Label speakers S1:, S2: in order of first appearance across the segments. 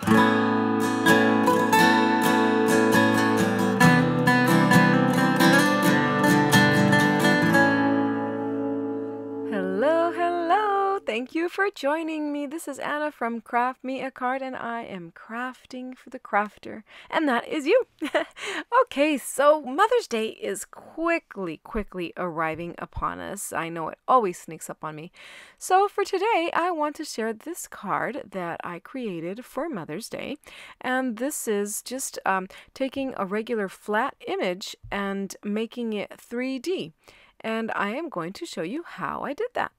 S1: Bye. joining me. This is Anna from Craft Me a Card, and I am crafting for the crafter, and that is you. okay, so Mother's Day is quickly, quickly arriving upon us. I know it always sneaks up on me. So for today, I want to share this card that I created for Mother's Day, and this is just um, taking a regular flat image and making it 3D. And I am going to show you how I did that.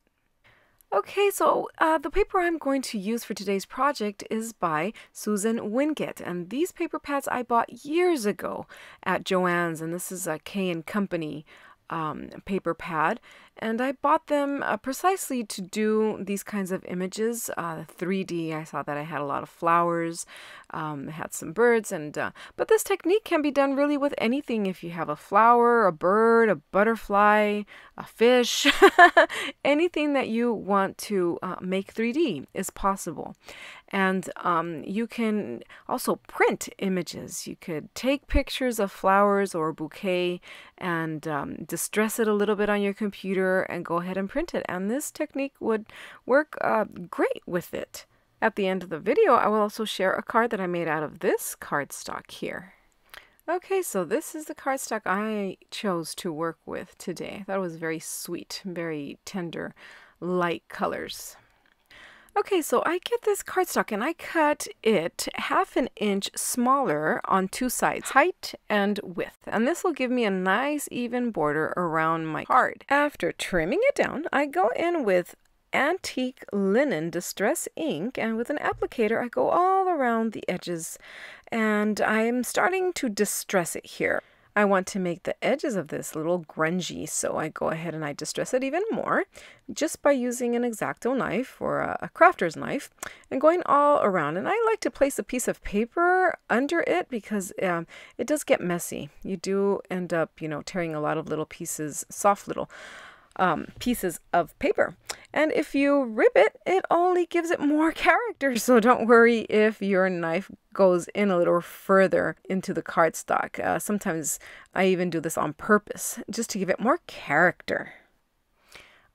S1: Okay, so uh, the paper I'm going to use for today's project is by Susan Winkett, and these paper pads I bought years ago at Joann's, and this is a K and Company um, paper pad, and I bought them uh, precisely to do these kinds of images. Uh, 3D, I saw that I had a lot of flowers, um, had some birds, and uh, but this technique can be done really with anything. If you have a flower, a bird, a butterfly, a fish, anything that you want to uh, make 3D is possible. And um, you can also print images. You could take pictures of flowers or a bouquet and um, distress it a little bit on your computer and go ahead and print it. And this technique would work uh, great with it. At the end of the video, I will also share a card that I made out of this cardstock here. Okay, so this is the cardstock I chose to work with today. I thought it was very sweet, very tender, light colors. Okay, so I get this cardstock and I cut it half an inch smaller on two sides, height and width. And this will give me a nice even border around my card. After trimming it down, I go in with antique linen distress ink and with an applicator I go all around the edges and I'm starting to distress it here. I want to make the edges of this a little grungy, so I go ahead and I distress it even more just by using an X-Acto knife or a, a crafter's knife and going all around. And I like to place a piece of paper under it because um, it does get messy. You do end up, you know, tearing a lot of little pieces, soft little um, pieces of paper. And if you rip it, it only gives it more character. So don't worry if your knife goes in a little further into the cardstock. Uh, sometimes I even do this on purpose just to give it more character.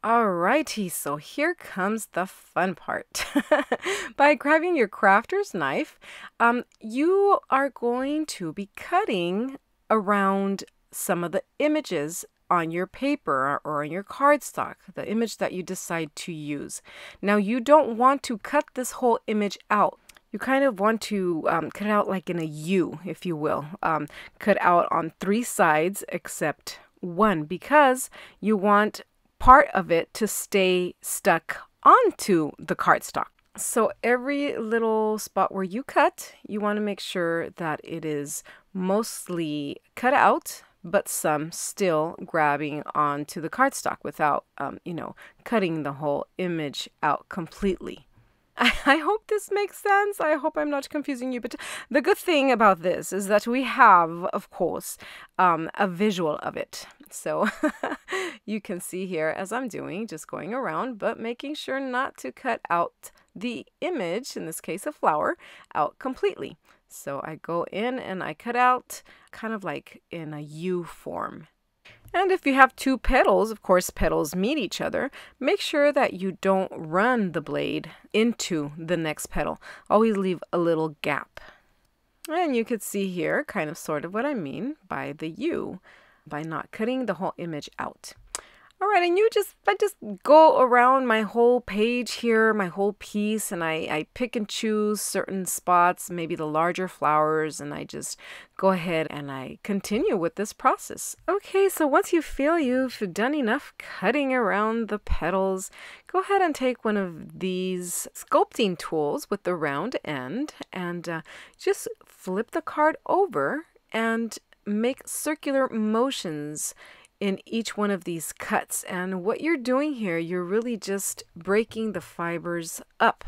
S1: Alrighty, so here comes the fun part. By grabbing your crafter's knife, um, you are going to be cutting around some of the images on your paper or on your cardstock, the image that you decide to use. Now, you don't want to cut this whole image out. You kind of want to um, cut out like in a U, if you will. Um, cut out on three sides except one because you want part of it to stay stuck onto the cardstock. So every little spot where you cut, you want to make sure that it is mostly cut out but some still grabbing onto the cardstock without, um, you know, cutting the whole image out completely. I hope this makes sense. I hope I'm not confusing you. But the good thing about this is that we have, of course, um, a visual of it. So you can see here as I'm doing, just going around, but making sure not to cut out the image, in this case a flower, out completely. So I go in and I cut out kind of like in a U form. And if you have two petals, of course petals meet each other, make sure that you don't run the blade into the next petal. Always leave a little gap. And you could see here kind of sort of what I mean by the U by not cutting the whole image out. All right, and you just I just go around my whole page here, my whole piece, and I, I pick and choose certain spots, maybe the larger flowers, and I just go ahead and I continue with this process. Okay, so once you feel you've done enough cutting around the petals, go ahead and take one of these sculpting tools with the round end and uh, just flip the card over and make circular motions in each one of these cuts. And what you're doing here, you're really just breaking the fibers up.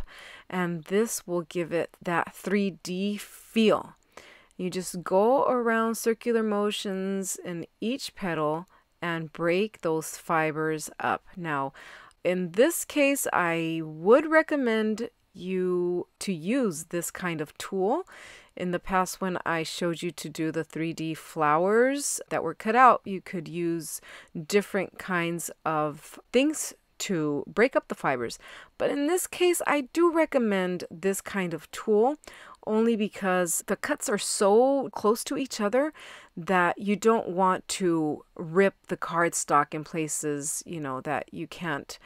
S1: And this will give it that 3D feel. You just go around circular motions in each petal and break those fibers up. Now, in this case, I would recommend you to use this kind of tool. In the past, when I showed you to do the 3D flowers that were cut out, you could use different kinds of things to break up the fibers. But in this case, I do recommend this kind of tool only because the cuts are so close to each other that you don't want to rip the cardstock in places, you know, that you can't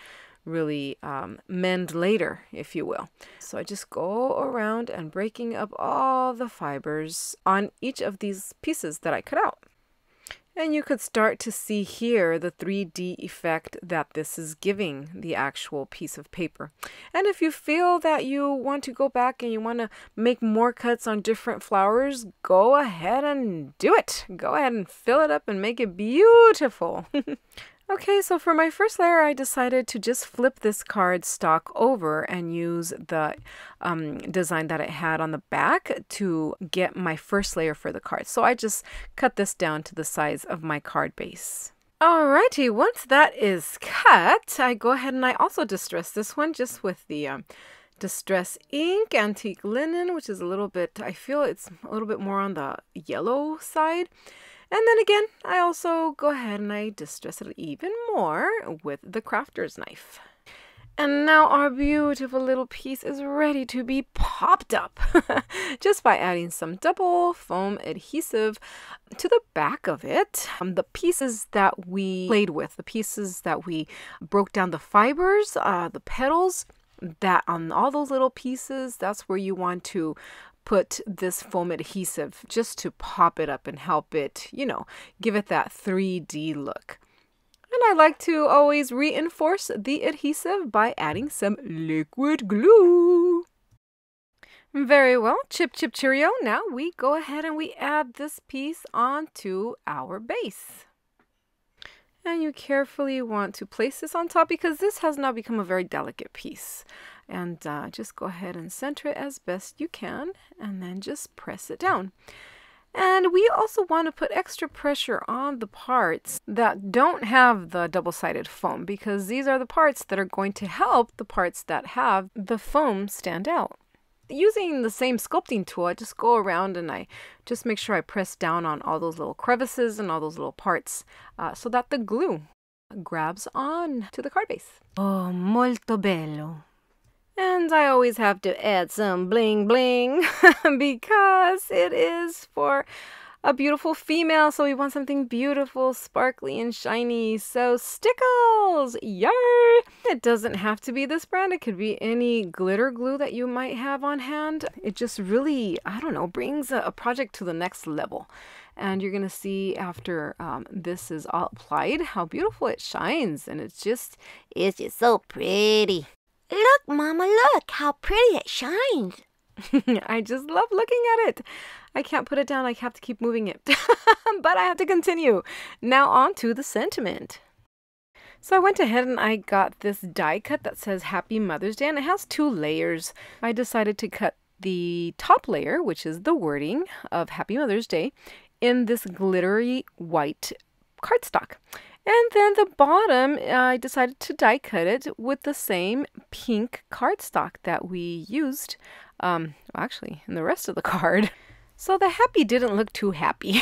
S1: really um, mend later, if you will. So I just go around and breaking up all the fibers on each of these pieces that I cut out. And you could start to see here the 3D effect that this is giving the actual piece of paper. And if you feel that you want to go back and you want to make more cuts on different flowers, go ahead and do it. Go ahead and fill it up and make it beautiful. Okay, so for my first layer, I decided to just flip this card stock over and use the um, design that it had on the back to get my first layer for the card. So I just cut this down to the size of my card base. Alrighty, once that is cut, I go ahead and I also distress this one just with the um, distress ink, antique linen, which is a little bit, I feel it's a little bit more on the yellow side. And then again, I also go ahead and I distress it even more with the crafter's knife. And now our beautiful little piece is ready to be popped up just by adding some double foam adhesive to the back of it. Um, the pieces that we played with, the pieces that we broke down the fibers, uh, the petals, that on um, all those little pieces, that's where you want to put this foam adhesive just to pop it up and help it, you know, give it that 3D look. And I like to always reinforce the adhesive by adding some liquid glue. Very well, Chip Chip Cheerio. Now we go ahead and we add this piece onto our base. And you carefully want to place this on top because this has now become a very delicate piece and uh, just go ahead and center it as best you can and then just press it down. And we also want to put extra pressure on the parts that don't have the double-sided foam because these are the parts that are going to help the parts that have the foam stand out. Using the same sculpting tool, I just go around and I just make sure I press down on all those little crevices and all those little parts uh, so that the glue grabs on to the card base. Oh, molto bello. And I always have to add some bling bling because it is for a beautiful female, so we want something beautiful, sparkly, and shiny. So Stickles! Yay! It doesn't have to be this brand. It could be any glitter glue that you might have on hand. It just really, I don't know, brings a, project to the next level. And you're going to see after um, this is all applied how beautiful it shines. And it's just, it's just so pretty. Look, Mama, look how pretty it shines. I just love looking at it. I can't put it down. I have to keep moving it. but I have to continue. Now on to the sentiment. So I went ahead and I got this die cut that says Happy Mother's Day and it has two layers. I decided to cut the top layer, which is the wording of Happy Mother's Day, in this glittery white cardstock. And then the bottom, uh, I decided to die cut it with the same pink cardstock that we used, um, actually, in the rest of the card. So the happy didn't look too happy.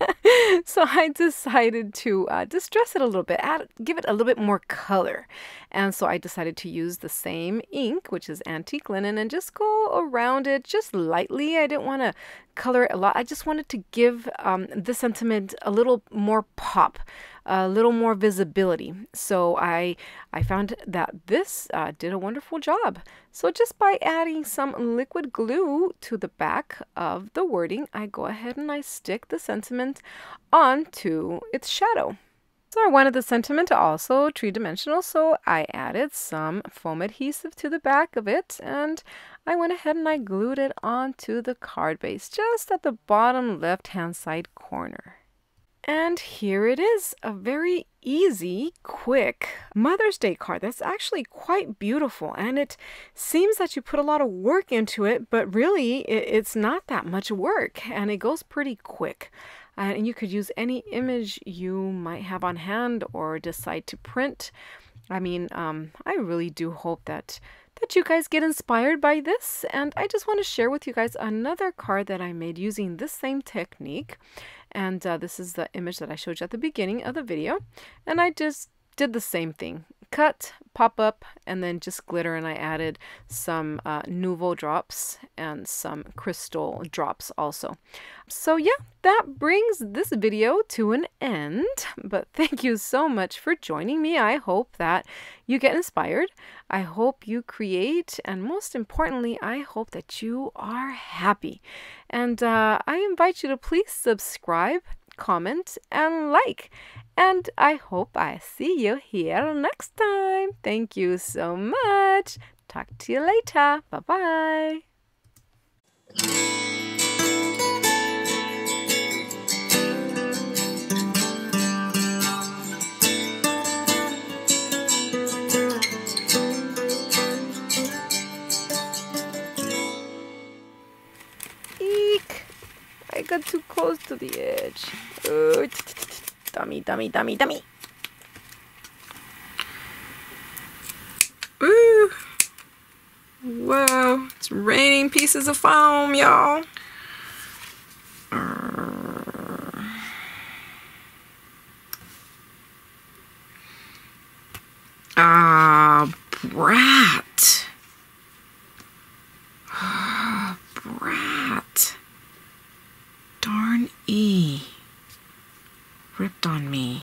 S1: so I decided to uh, distress it a little bit, add, give it a little bit more color. And so I decided to use the same ink, which is antique linen, and just go around it just lightly. I didn't want to color it a lot. I just wanted to give um, the sentiment a little more pop a little more visibility. So I, I found that this uh, did a wonderful job. So just by adding some liquid glue to the back of the wording, I go ahead and I stick the sentiment onto its shadow. So I wanted the sentiment also three-dimensional, so I added some foam adhesive to the back of it, and I went ahead and I glued it onto the card base just at the bottom left-hand side corner. And here it is, a very easy, quick Mother's Day card that's actually quite beautiful. And it seems that you put a lot of work into it, but really it's not that much work and it goes pretty quick. Uh, and you could use any image you might have on hand or decide to print. I mean, um, I really do hope that that you guys get inspired by this. And I just want to share with you guys another card that I made using this same technique. And uh, this is the image that I showed you at the beginning of the video. And I just did the same thing cut, pop up, and then just glitter. And I added some uh, Nouveau drops and some crystal drops also. So yeah, that brings this video to an end. But thank you so much for joining me. I hope that you get inspired. I hope you create. And most importantly, I hope that you are happy. And uh, I invite you to please subscribe comment, and like. And I hope I see you here next time. Thank you so much. Talk to you later. Bye bye. got too close to the edge. Oh, dummy, dummy, dummy, dummy. Ooh. Whoa, it's raining pieces of foam, y'all.